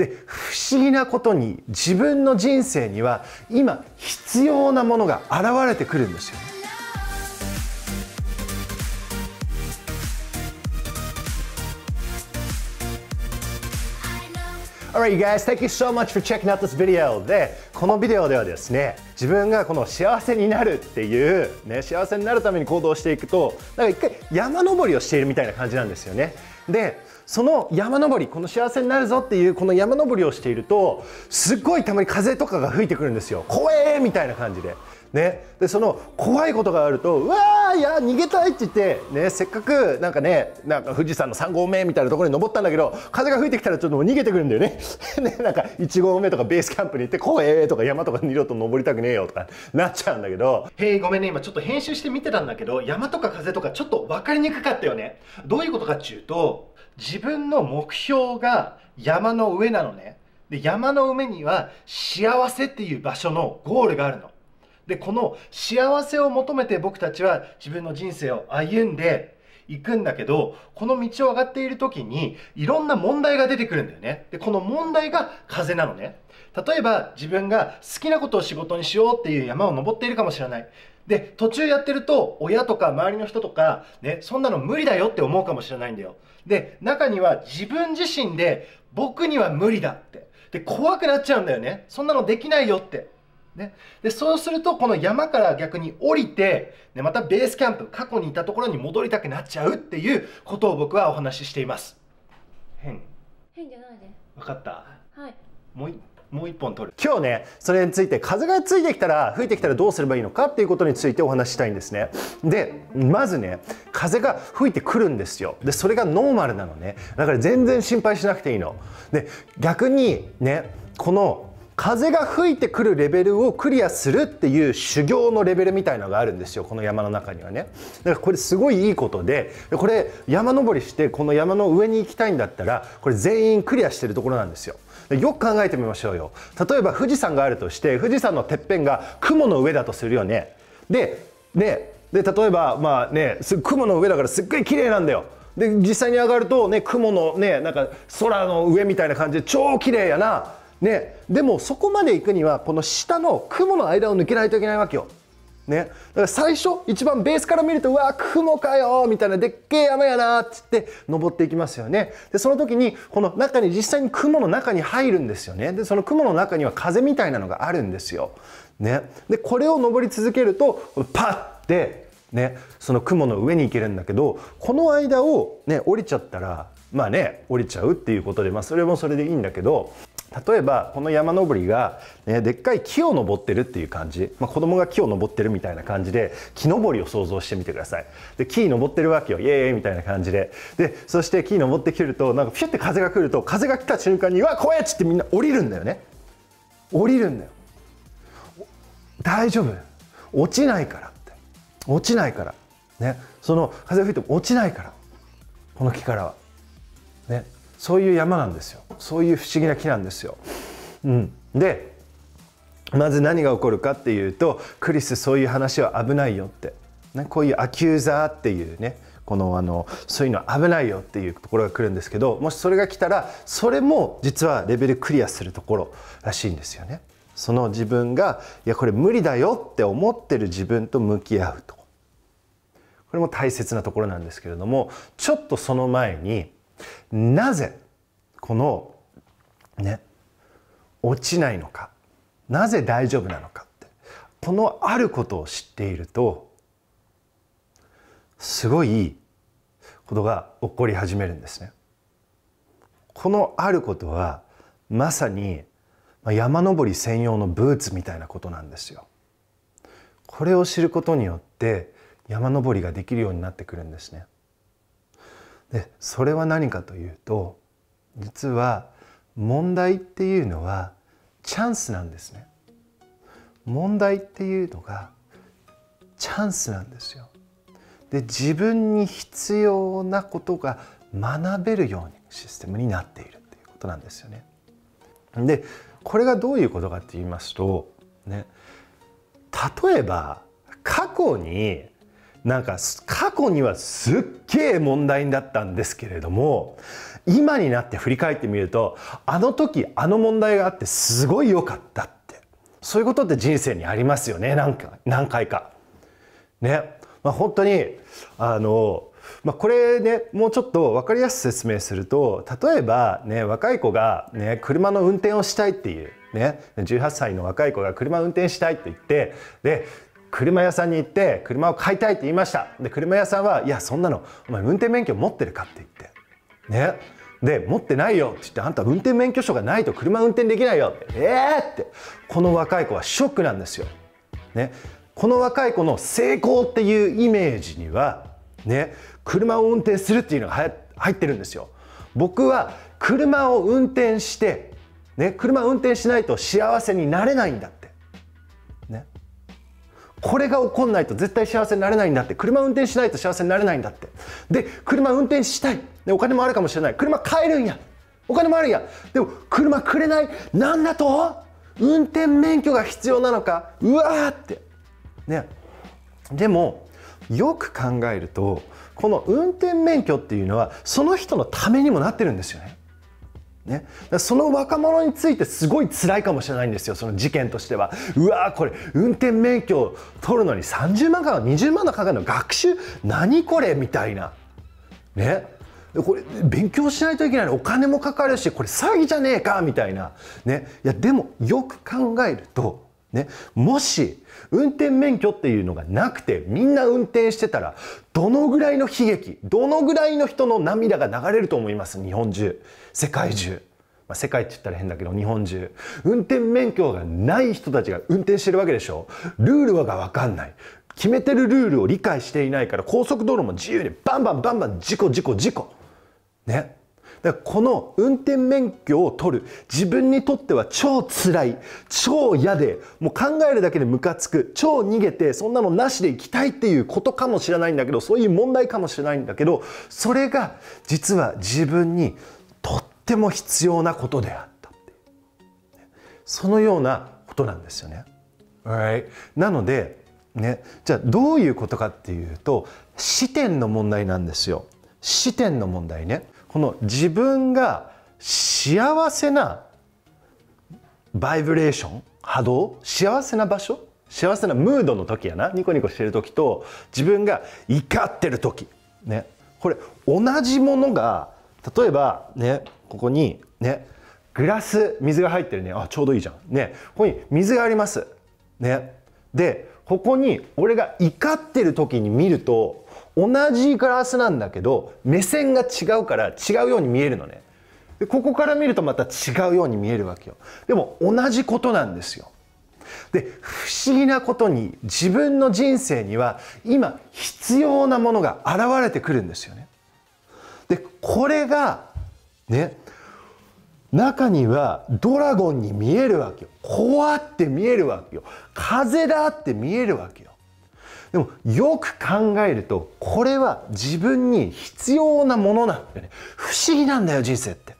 で不思議なことに自分の人生には今必要なものが現れてくるんですよね。Alright, you guys, thank you so much for checking out this video. で、このビデオではですね、自分がこの幸せになるっていう、ね、幸せになるために行動していくと、なんか一回山登りをしているみたいな感じなんですよね。で、その山登りこの幸せになるぞっていうこの山登りをしているとすっごいたまに風とかが吹いてくるんですよ怖えみたいな感じで。ね、でその怖いことがあると「うわーいや逃げたい」って言って、ね、せっかくなんかねなんか富士山の3合目みたいなところに登ったんだけど風が吹いてきたらちょっともう逃げてくるんだよね ねなんか1合目とかベースキャンプに行って「怖え」とか「山とか二度と登りたくねえよ」とかなっちゃうんだけど「へえごめんね今ちょっと編集して見てたんだけど山とか風とかちょっと分かりにくかったよね」どういうことかっちゅうと自分の目標が山の上なのね。で、山の上には幸せっていう場所のゴールがあるの。で、この幸せを求めて僕たちは自分の人生を歩んでいくんだけど、この道を上がっている時にいろんな問題が出てくるんだよね。で、この問題が風なのね。例えば自分が好きなことを仕事にしようっていう山を登っているかもしれない。で、途中やってると親とか周りの人とかね、そんなの無理だよって思うかもしれないんだよ。で、中には自分自身で僕には無理だって。で、怖くなっちゃうんだよね。そんなのできないよって。ね、でそうするとこの山から逆に降りて、ね、またベースキャンプ過去にいたところに戻りたくなっちゃうっていうことを僕はお話ししています変変じゃないで分かったはいもうもう一本取る今日ねそれについて風がついてきたら吹いてきたらどうすればいいのかっていうことについてお話ししたいんですねでまずね風が吹いてくるんですよでそれがノーマルなのねだから全然心配しなくていいので逆にねこの風が吹いてくるレベルをクリアするっていう修行のレベルみたいのがあるんですよこの山の中にはねだからこれすごいいいことでこれ山登りしてこの山の上に行きたいんだったらこれ全員クリアしてるところなんですよよく考えてみましょうよ例えば富士山があるとして富士山のてっぺんが雲の上だとするよねでで例えばまあね雲の上だからすっごい綺麗なんだよで実際に上がるとね雲のねなんか空の上みたいな感じで超綺麗やなね、でもそこまで行くにはこの下の雲の間を抜けないといけないわけよ。ね、だから最初一番ベースから見るとうわ雲かよみたいなでっけえ山やなっつって登っていきますよねでその時にこの中に実際に雲の中に入るんですよねでその雲の中には風みたいなのがあるんですよ、ね、でこれを登り続けるとパッて、ね、その雲の上に行けるんだけどこの間を、ね、降りちゃったらまあね降りちゃうっていうことで、まあ、それもそれでいいんだけど例えばこの山登りが、ね、でっかい木を登ってるっていう感じ、まあ、子供が木を登ってるみたいな感じで木登りを想像してみてくださいで木登ってるわけよイエーイみたいな感じででそして木登ってくるとなんかピュッて風が来ると風が来た瞬間に「うわ怖え!」っつってみんな降りるんだよね降りるんだよ大丈夫落ちないからって落ちないからねその風が吹いても落ちないからこの木からはねそういう山なんですよそういう不思議な木なんですよ。うん、でまず何が起こるかっていうとクリスそういう話は危ないよって、ね、こういうアキューザーっていうねこのあのそういうのは危ないよっていうところが来るんですけどもしそれが来たらそれも実はレベルクリアするところらしいんですよね。その自分がいやこれ無理だよって思ってる自分と向き合うとこれも大切なところなんですけれどもちょっとその前になぜこのね落ちないのかなぜ大丈夫なのかってこのあることを知っているとすごいことが起こり始めるんですね。このあることはまさに山登り専用のブーツみたいなことなんですよ。これを知ることによって山登りができるようになってくるんですね。でそれは何かというと実は問題っていうのはチャンスなんですね。問題っていうのがチャンスなんですよ。で自分に必要なことが学べるようにシステムになっているっていうことなんですよね。でこれがどういうことかって言いますとね例えば過去になんか過去にはすっげえ問題だったんですけれども今になって振り返ってみるとあの時あの問題があってすごい良かったってそういうことって人生にありますよね何か何回か。ね。まあ、本当にあのまあ、これねもうちょっと分かりやすく説明すると例えば、ね、若い子が、ね、車の運転をしたいっていうね、18歳の若い子が車運転したいって言ってで車屋さんに行って車を買いたいって言いましたで車屋さんはいやそんなのお前運転免許持ってるかって言ってねで持ってないよって言ってあんた運転免許証がないと車運転できないよええー、ってこの若い子はショックなんですよ、ね、この若い子の成功っていうイメージにはね車を運転するっていうのが入ってるんですよ僕は車を運転してね車を運転しないと幸せになれないんだこれが起こんないと絶対幸せになれないんだって車運転しないと幸せになれないんだってで車運転したいでお金もあるかもしれない車買えるんやお金もあるんやでも車くれないなんだと運転免許が必要なのかうわーってねでもよく考えるとこの運転免許っていうのはその人のためにもなってるんですよねね、その若者についてすごい辛いかもしれないんですよその事件としてはうわーこれ運転免許を取るのに30万から20万のかかるの学習何これみたいなねこれ勉強しないといけないお金もかかるしこれ詐欺じゃねえかみたいなねいやでもよく考えるとね、もし運転免許っていうのがなくてみんな運転してたらどのぐらいの悲劇どのぐらいの人の涙が流れると思います日本中世界中、まあ、世界って言ったら変だけど日本中運転免許がない人たちが運転してるわけでしょルールはが分かんない決めてるルールを理解していないから高速道路も自由にバンバンバンバン事故事故事故ねだからこの運転免許を取る自分にとっては超辛い超嫌でもう考えるだけでムカつく超逃げてそんなのなしで行きたいっていうことかもしれないんだけどそういう問題かもしれないんだけどそれが実は自分にとっても必要なことであったそのようなことなんですよね。Right? なので、ね、じゃあどういうことかっていうと視点の問題なんですよ。視点の問題ね。この自分が幸せなバイブレーション波動幸せな場所幸せなムードの時やなニコニコしてる時と自分が怒ってる時ねこれ同じものが例えばねここにねグラス水が入ってるねあちょうどいいじゃんねここに水がありますねでここに俺が怒ってる時に見ると同じグラスなんだけど目線が違うから違うように見えるのねでここから見るとまた違うように見えるわけよでも同じことなんですよで不思議なことに自分の人生には今必要なものが現れてくるんですよねでこれがね中にはドラゴンに見えるわけよ怖って見えるわけよ風だって見えるわけよでもよく考えるとこれは自分に必要なものなんだよね不思議なんだよ人生って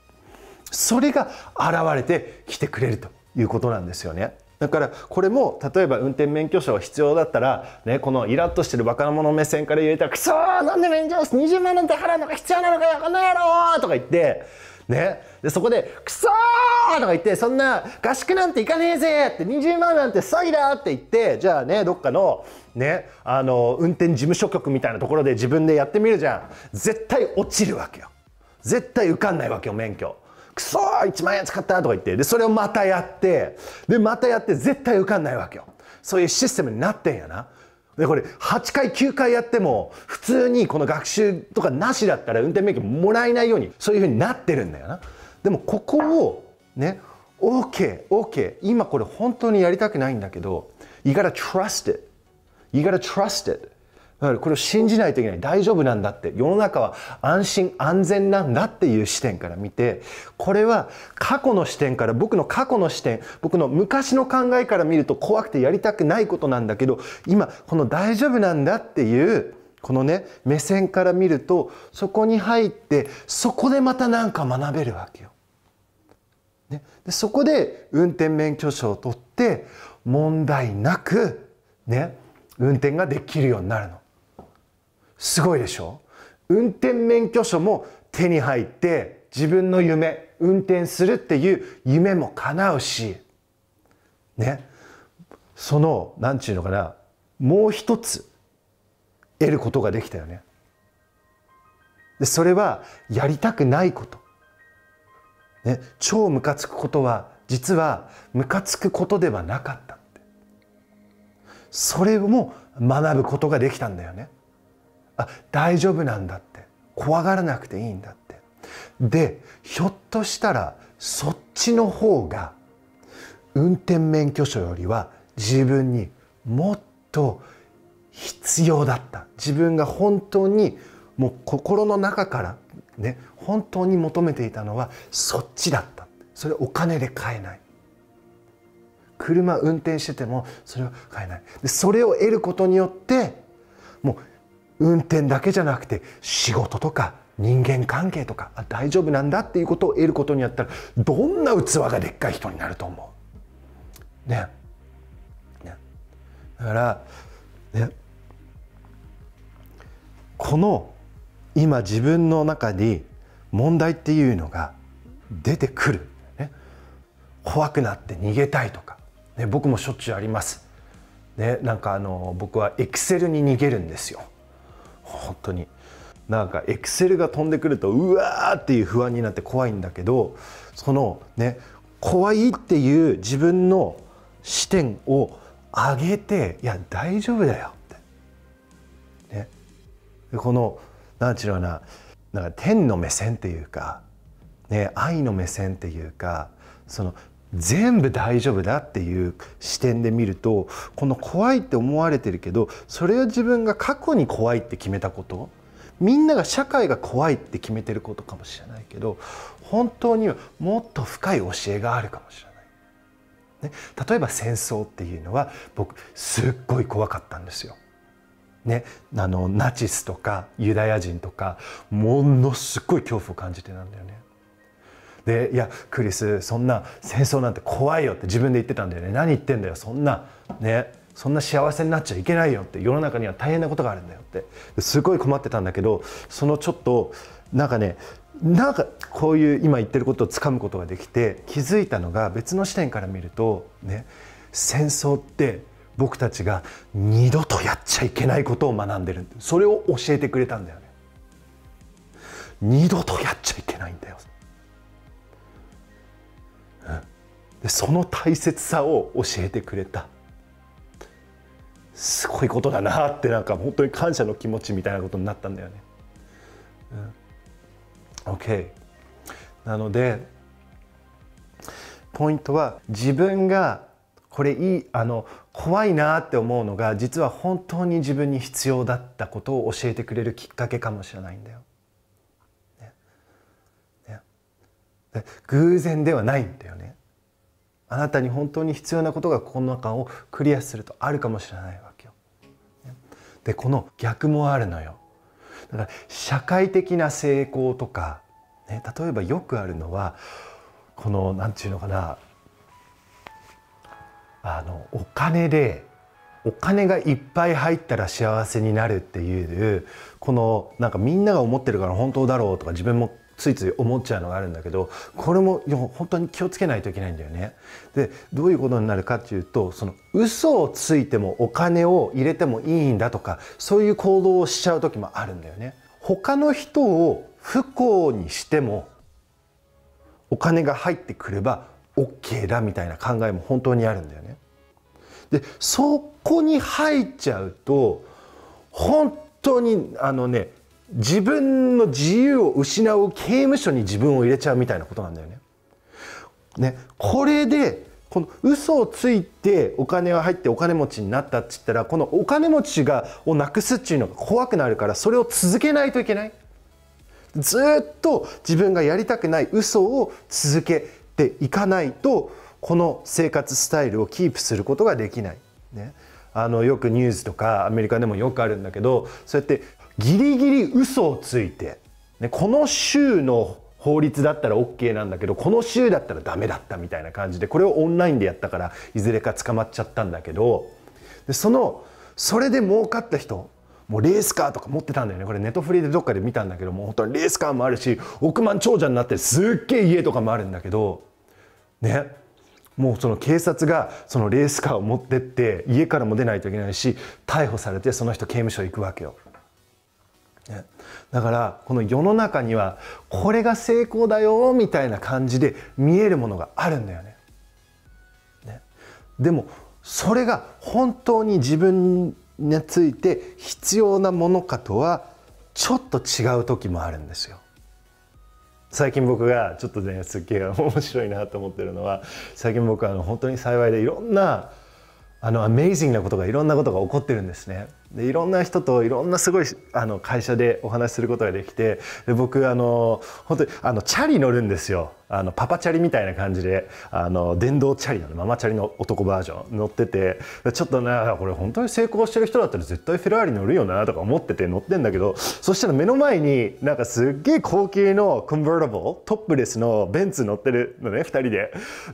それが現れてきてくれるということなんですよねだからこれも例えば運転免許証必要だったら、ね、このイラッとしてる若者の目線から言えたら「くそなんで免許証20万なんて払うのが必要なのかよこの野郎!」とか言って。ね、でそこで「くそとか言って「そんな合宿なんて行かねえぜ!」って「20万なんて詐欺だ!」って言ってじゃあねどっかの,、ね、あの運転事務所局みたいなところで自分でやってみるじゃん絶対落ちるわけよ絶対受かんないわけよ免許くそー !1 万円使ったとか言って、で、それをまたやって、で、またやって絶対受かんないわけよ。そういうシステムになってんやな。で、これ8回9回やっても、普通にこの学習とかなしだったら運転免許もらえないように、そういうふうになってるんだよな。でもここを、ね、OK, OK, 今これ本当にやりたくないんだけど、you gotta trust it. You gotta trust it. だからこれを信じないといけない大丈夫なんだって世の中は安心安全なんだっていう視点から見てこれは過去の視点から僕の過去の視点僕の昔の考えから見ると怖くてやりたくないことなんだけど今この大丈夫なんだっていうこのね目線から見るとそこに入ってそこでまた何か学べるわけよ。ね、でそこで運転免許証を取って問題なくね運転ができるようになるの。すごいでしょ運転免許証も手に入って自分の夢運転するっていう夢も叶うしねその何ちゅうのかなもう一つ得ることができたよねでそれはやりたくないこと、ね、超ムカつくことは実はムカつくことではなかったそれも学ぶことができたんだよねあ大丈夫なんだって怖がらなくていいんだってでひょっとしたらそっちの方が運転免許証よりは自分にもっと必要だった自分が本当にもう心の中からね本当に求めていたのはそっちだったそれお金で買えない車運転しててもそれは買えないでそれを得ることによってもう運転だけじゃなくて仕事とか人間関係とか大丈夫なんだっていうことを得ることにやったらどんな器がでっかい人になると思う。ね。ねだから、ね、この今自分の中に問題っていうのが出てくる、ね、怖くなって逃げたいとか、ね、僕もしょっちゅうあります。ね、なんかあの僕はエクセルに逃げるんですよ。本当になんかエクセルが飛んでくるとうわーっていう不安になって怖いんだけどそのね怖いっていう自分の視点を上げていや大丈夫だよって、ね、この何ちゅうのかななんか天の目線っていうか、ね、愛の目線っていうかその全部大丈夫だっていう視点で見るとこの怖いって思われてるけどそれを自分が過去に怖いって決めたことみんなが社会が怖いって決めてることかもしれないけど本当にはもっと深い教えがあるかもしれない。ね、例えば戦争っていうのは僕すっごい怖かったんですよ。ね、あのナチスとかユダヤ人とかものすごい恐怖を感じてたんだよね。でいやクリスそんな戦争なんて怖いよって自分で言ってたんだよね何言ってんだよそんなねそんな幸せになっちゃいけないよって世の中には大変なことがあるんだよってすごい困ってたんだけどそのちょっとなんかねなんかこういう今言ってることをつかむことができて気づいたのが別の視点から見るとね戦争って僕たちが二度とやっちゃいけないことを学んでるそれを教えてくれたんだよね二度とやっちゃいけないんだよその大切さを教えてくれたすごいことだなってなんか本当に感謝の気持ちみたいなことになったんだよね。うん、OK なのでポイントは自分がこれいいあの怖いなって思うのが実は本当に自分に必要だったことを教えてくれるきっかけかもしれないんだよ。ねね、偶然ではないんだよね。あなたに本当に必要なことがこの中をクリアするとあるかもしれないわけよ。でこの逆もあるのよ。だから社会的な成功とか、ね、例えばよくあるのはこの何て言うのかなあのお金でお金がいっぱい入ったら幸せになるっていうこのなんかみんなが思ってるから本当だろうとか自分もついつい思っちゃうのがあるんだけどこれも本当に気をつけないといけないんだよね。でどういうことになるかっていうとその嘘をついてもお金を入れてもいいんだとかそういう行動をしちゃう時もあるんだよね。他の人を不幸にしてもお金が入ってくれば OK だみたいな考えも本当にあるんだよね。でそこに入っちゃうと本当にあのね自分の自由を失う刑務所に自分を入れちゃうみたいなことなんだよね。ねこれでこの嘘をついてお金が入ってお金持ちになったって言ったらこのお金持ちがをなくすっていうのが怖くなるからそれを続けないといけないずっと自分がやりたくない嘘を続けていかないとこの生活スタイルをキープすることができない。ね、あのよくニュースとかアメリカでもよくあるんだけどそうやってギリギリ嘘をついて、ね、この州の法律だったら OK なんだけどこの州だったらダメだったみたいな感じでこれをオンラインでやったからいずれか捕まっちゃったんだけどでそのそれで儲かった人もうレースカーとか持ってたんだよねこれネットフリーでどっかで見たんだけどもう本当にレースカーもあるし億万長者になってすっげえ家とかもあるんだけどねもうその警察がそのレースカーを持ってって家からも出ないといけないし逮捕されてその人刑務所行くわけよ。ね、だからこの世の中にはこれが成功だよみたいな感じで見えるものがあるんだよね。ねでもそれが本当に自分について必要なものかとはちょっと違う時もあるんですよ。最近僕がちょっとねすっげえ面白いなと思ってるのは最近僕はあの本当に幸いでいろんなあのアメイジングなことがいろんなことが起こってるんですね。でいろんな人といろんなすごいあの会社でお話しすることができてで僕あの本当にあのチャリ乗るんですよあのパパチャリみたいな感じであの電動チャリなのママチャリの男バージョン乗っててちょっとねこれ本当に成功してる人だったら絶対フェラーリ乗るよなとか思ってて乗ってんだけどそしたら目の前になんかすっげえ高級のコンバーティブルトップレスのベンツ乗ってるのね2人で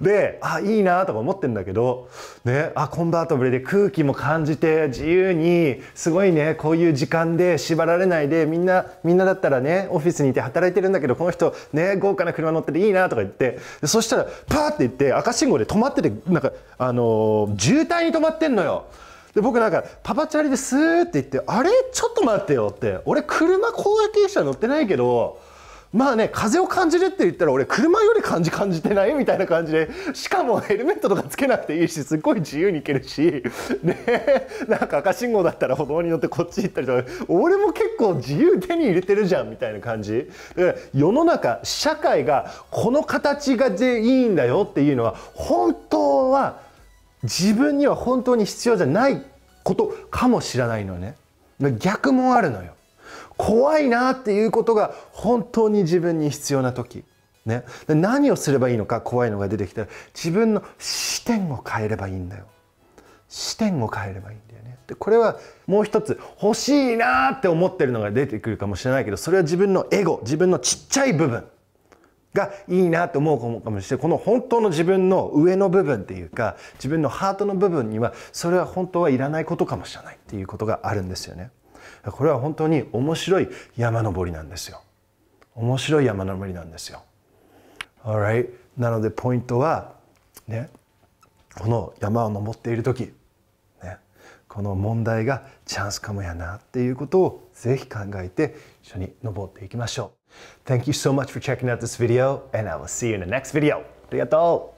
であいいなとか思ってんだけどねあコンバートブルで空気も感じて自由にすごいねこういう時間で縛られないでみんなみんなだったらねオフィスにいて働いてるんだけどこの人ね豪華な車乗ってていいなとか言ってそしたらパーって言って赤信号で止まっててなんか、あのー、渋滞に止まってんのよ。で僕なんかパパチャリですーって言って「あれちょっと待ってよ」って「俺車公営停車乗ってないけどまあね風を感じるって言ったら俺車より感じ感じてないみたいな感じでしかもヘルメットとかつけなくていいしすっごい自由に行けるしねなんか赤信号だったら歩道に乗ってこっち行ったりとか俺も結構自由手に入れてるじゃんみたいな感じで世の中社会がこの形がでいいんだよっていうのは本当は自分には本当に必要じゃないことかもしれないのね逆もあるのよ怖いなっていうことが本当に自分に必要な時。ね、何をすればいいのか怖いのが出てきたら自分の視点を変えればいいんだよ視点を変えればいいんだよねでこれはもう一つ欲しいなって思ってるのが出てくるかもしれないけどそれは自分のエゴ自分のちっちゃい部分がいいなと思うかもしれないこの本当の自分の上の部分っていうか自分のハートの部分にはそれは本当はいらないことかもしれないっていうことがあるんですよね。これは本当に面白い山登りなんですよ面白い山登りなんですよ Alright なのでポイントはねこの山を登っている時、ね、この問題がチャンスかもやなっていうことをぜひ考えて一緒に登っていきましょう Thank you so much for checking out this video and I will see you in the next video ありがとう